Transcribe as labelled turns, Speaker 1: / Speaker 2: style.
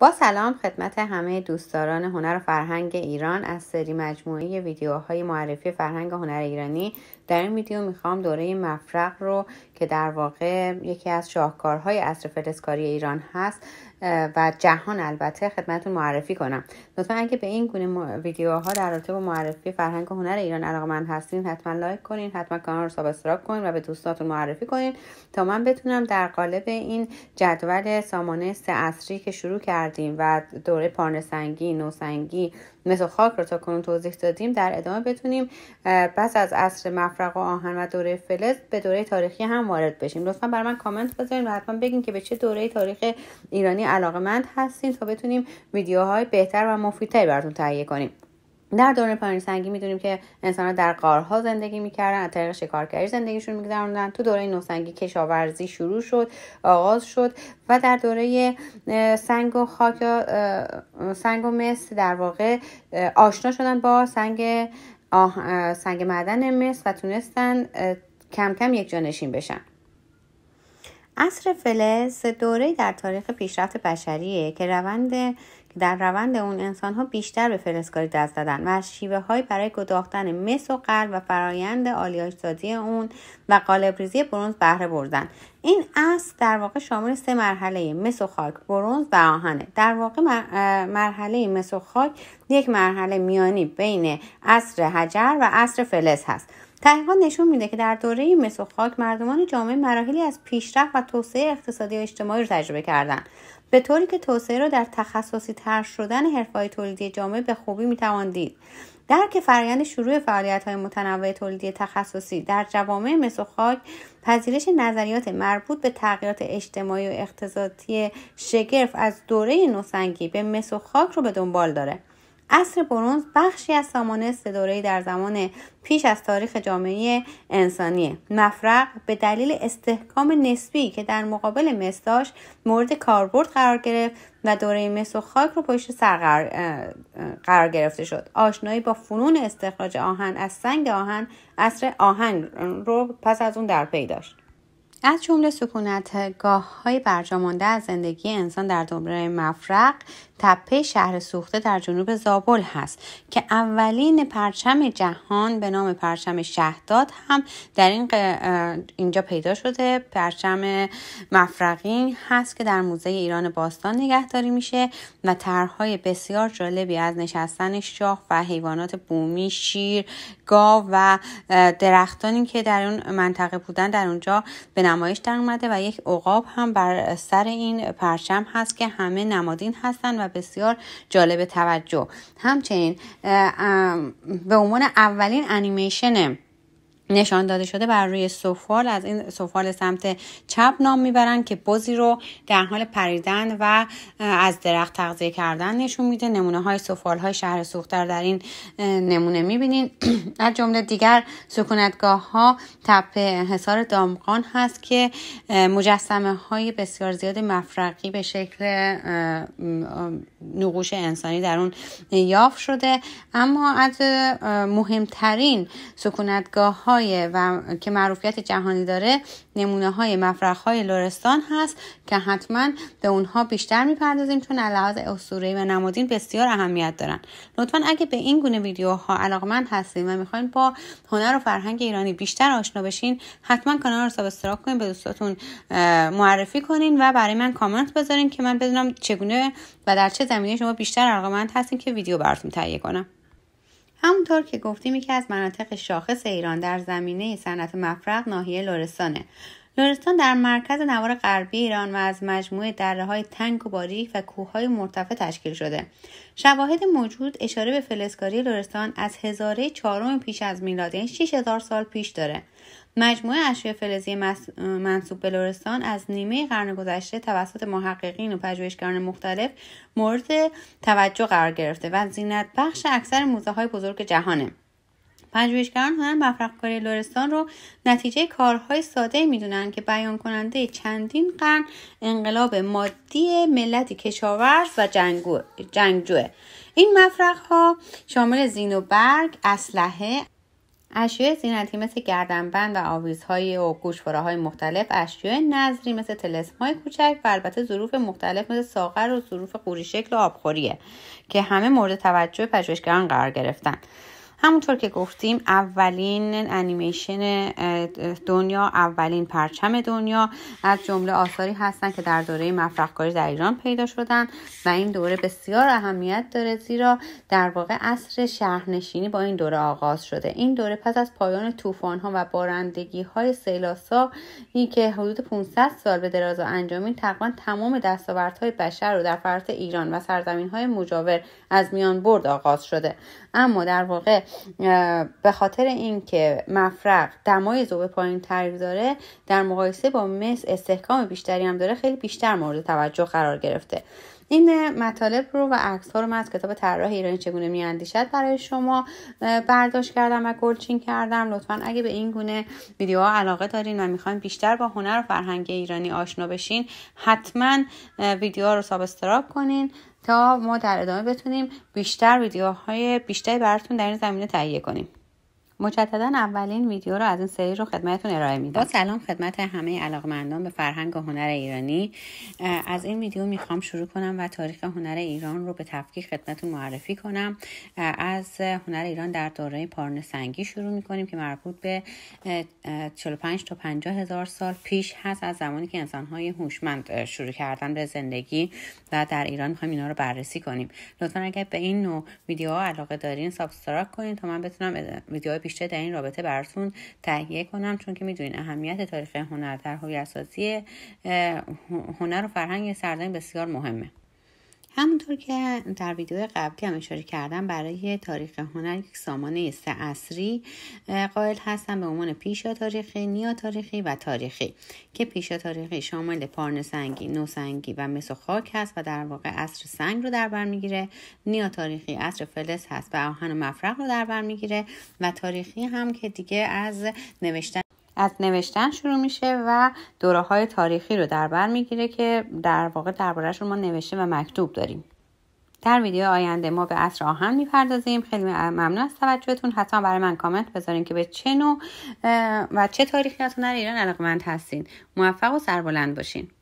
Speaker 1: با سلام خدمت همه دوستداران هنر و فرهنگ ایران از سری مجموعه ویدیوهای معرفی فرهنگ هنر ایرانی در این ویدیو میخوام دوره مفرق رو که در واقع یکی از شاهکارهای اصر فلسکاری ایران هست و جهان البته خدمتتون معرفی کنم لطفا اگه به این گونه ویدیوها در رابطه با معرفی فرهنگ و هنر ایران من هستین حتما لایک کنین حتما کانال رو سابسکرایب کنین و به دوستاتون معرفی کنین تا من بتونم در قالب این جدول سامانه سه اصری که شروع کردیم و دوره پارنسنگی نوسنگی مثل خاک رو تا کنون توضیح دادیم در ادامه بتونیم پس از عصر مفرق و آهن و دوره فلز به دوره تاریخی هم وارد بشیم لطفا بر من کامنت بذارین و حتما بگین که به چه دوره تاریخ ایرانی علاقمند هستین تا بتونیم ویدیوهای بهتر و مفیدتری براتون تهیه کنیم در دوره پایانی سنگی میدونیم که ها در قارها زندگی میکردن از طریق شکارگری زندگیشون میگذروندن تو دوره نوسنگی کشاورزی شروع شد آغاز شد و در دوره سنگ و خاک سنگ و مس در واقع آشنا شدن با سنگ سنگ معدن مس و تونستن کم کم یک جانشین بشن عصر فلز دوره در تاریخ پیشرفت بشریه که روند در روند اون انسان ها بیشتر به فلزکاری دست دادن و از شیوه های برای گداختن مس و قلب و فرایند آلیاژ سازی اون و قالب ریزی برونز بهره بردن این اصل در واقع شامل سه مرحله مس و خاک برونز و آهنه در واقع مرحله مس و خاک یک مرحله میانی بین عصر حجر و عصر فلز هست تحقیقات نشون میده که در دوره مس و خاک مردمان جامعه مراحلی از پیشرفت و توسعه اقتصادی و اجتماعی رو تجربه کردند به طوری که توسعه را در تخصصی تر شدن حرفهای تولیدی جامعه به خوبی میتوان دید که فرایند شروع فعالیت های متنوع تولیدی تخصصی در جوامع مسوخاک، خاک پذیرش نظریات مربوط به تغییرات اجتماعی و اقتصادی شگرف از دوره نوسنگی به مسوخاک رو به دنبال داره اصر برونز بخشی از سامانه استدارهای در زمان پیش از تاریخ جامعه انسانیه مفرق به دلیل استحکام نسبی که در مقابل مس داشت مورد کاربرد قرار گرفت و دوره مس و خاک رو پشت سر قرار, قرار گرفته شد آشنایی با فنون استخراج آهن از سنگ آهن اصر آهن رو پس از اون در پی داشت از جمله سکونتگاه های برجامانده از زندگی انسان در دوره مفرق تپه شهر سوخته در جنوب زابل هست که اولین پرچم جهان به نام پرچم شهداد هم در این اینجا پیدا شده پرچم مفرقین هست که در موزه ایران باستان نگهداری میشه و طرحهای بسیار جالبی از نشستن شاه و حیوانات بومی شیر گاو و درختانی که در اون منطقه بودن در اونجا به نمایش در و یک عقاب هم بر سر این پرچم هست که همه نمادین هستن و بسیار جالب توجه همچنین به عنوان اولین انیمیشن نشان داده شده بر روی سفال از این سفال سمت چپ نام میبرن که بازی رو در حال پریدن و از درخت تغذیه کردن نشون میده نمونه های سفال های شهر سوختر در این نمونه میبینین از جمله دیگر سکونتگاه ها تپه حصار دامقان هست که مجسمه های بسیار زیاد مفرقی به شکل نقوش انسانی در اون یافت شده اما از مهمترین سکونتگاه های و که معروفیت جهانی داره نمونه های مفرخ های لورستان هست که حتما به اونها بیشتر میپردازیم چون لحاظ اسطوره و نمادین بسیار اهمیت دارن لطفا اگه به این گونه ویدیوها علاقمند هستیم و میخواین با هنر و فرهنگ ایرانی بیشتر آشنا بشین حتما کانال رو سابسکرایب کنین به دوستاتون معرفی کنین و برای من کامنت بذارین که من بدونم چگونه و در چه زمینه شما بیشتر علاقمند هستین که ویدیو براتون تهیه کنم همونطور که گفتیم یکی از مناطق شاخص ایران در زمینه صنعت مفرق ناحیه لرستانه لرستان در مرکز نوار غربی ایران و از مجموعه دره های تنگ و باریک و کوه های مرتفع تشکیل شده. شواهد موجود اشاره به فلزکاری لورستان از هزاره چهارم پیش از میلاد یعنی 6000 سال پیش داره. مجموعه اشیاء فلزی منصوب به لرستان از نیمه قرن گذشته توسط محققین و پژوهشگران مختلف مورد توجه قرار گرفته و زینت بخش اکثر موزه های بزرگ جهانه پژوهشگران مفرق کاری لورستان رو نتیجه کارهای ساده میدونن که بیان کننده چندین قرن انقلاب مادی ملتی کشاورز و جنگجوه این مفرق ها شامل زین و برگ، اسلحه، اشیاء زینتی مثل گردنبند و آویزهای و های مختلف اشیاء نظری مثل های کوچک و البته ظروف مختلف مثل ساغر و ظروف قوری شکل و آبخوریه که همه مورد توجه پژوهشگران قرار گرفتن همونطور که گفتیم اولین انیمیشن دنیا اولین پرچم دنیا از جمله آثاری هستند که در دوره مفرقکاری در ایران پیدا شدن و این دوره بسیار اهمیت داره زیرا در واقع عصر شهرنشینی با این دوره آغاز شده این دوره پس از پایان طوفان ها و بارندگی های سیلاسا این که حدود 500 سال به درازا انجامین تقریبا تمام های بشر رو در فرط ایران و سرزمین های مجاور از میان برد آغاز شده اما در واقع به خاطر اینکه مفرق دمای ذوب پایین تری داره در مقایسه با مس استحکام بیشتری هم داره خیلی بیشتر مورد توجه قرار گرفته این مطالب رو و عکس ها رو من از کتاب طراح ایرانی چگونه میاندیشد برای شما برداشت کردم و گلچین کردم لطفا اگه به این گونه ویدیوها علاقه دارین و میخواین بیشتر با هنر و فرهنگ ایرانی آشنا بشین حتما ویدیوها رو سابسکرایب کنین تا ما در ادامه بتونیم بیشتر ویدیوهای بیشتری براتون در این زمینه تهیه کنیم مجددا اولین ویدیو رو از این سری رو خدمتتون ارائه میدم با سلام خدمت همه علاقمندان به فرهنگ و هنر ایرانی از این ویدیو میخوام شروع کنم و تاریخ هنر ایران رو به تفکیک خدمتتون معرفی کنم از هنر ایران در دوره پارن سنگی شروع میکنیم که مربوط به 45 تا 50 هزار سال پیش هست از زمانی که های هوشمند شروع کردن به زندگی و در ایران میخوایم اینا رو بررسی کنیم لطفا اگر به این نوع ویدیوها علاقه دارین سابسکرایب کنین تا من بتونم ویدیوهای بیشتر در این رابطه براتون تهیه کنم چون که میدونین اهمیت تاریخ هنر در اساسی هنر و فرهنگ سرزمین بسیار مهمه همونطور که در ویدیو قبلی هم اشاره کردم برای تاریخ هنر یک سامانه سه اصری قائل هستم به عنوان پیشا تاریخی، نیا تاریخی و تاریخی که پیشا تاریخی شامل پارن سنگی، نوسنگی و مس و خاک هست و در واقع اصر سنگ رو در بر میگیره، نیا تاریخی اصر فلز هست و آهن و مفرق رو در بر میگیره و تاریخی هم که دیگه از نوشتن از نوشتن شروع میشه و دوره های تاریخی رو در بر میگیره که در واقع دربارهشون ما نوشته و مکتوب داریم در ویدیو آینده ما به اصر آهن میپردازیم خیلی ممنون از توجهتون حتما برای من کامنت بذارین که به چه نوع و چه تاریخی از هنر ایران علاقمند هستین موفق و سربلند باشین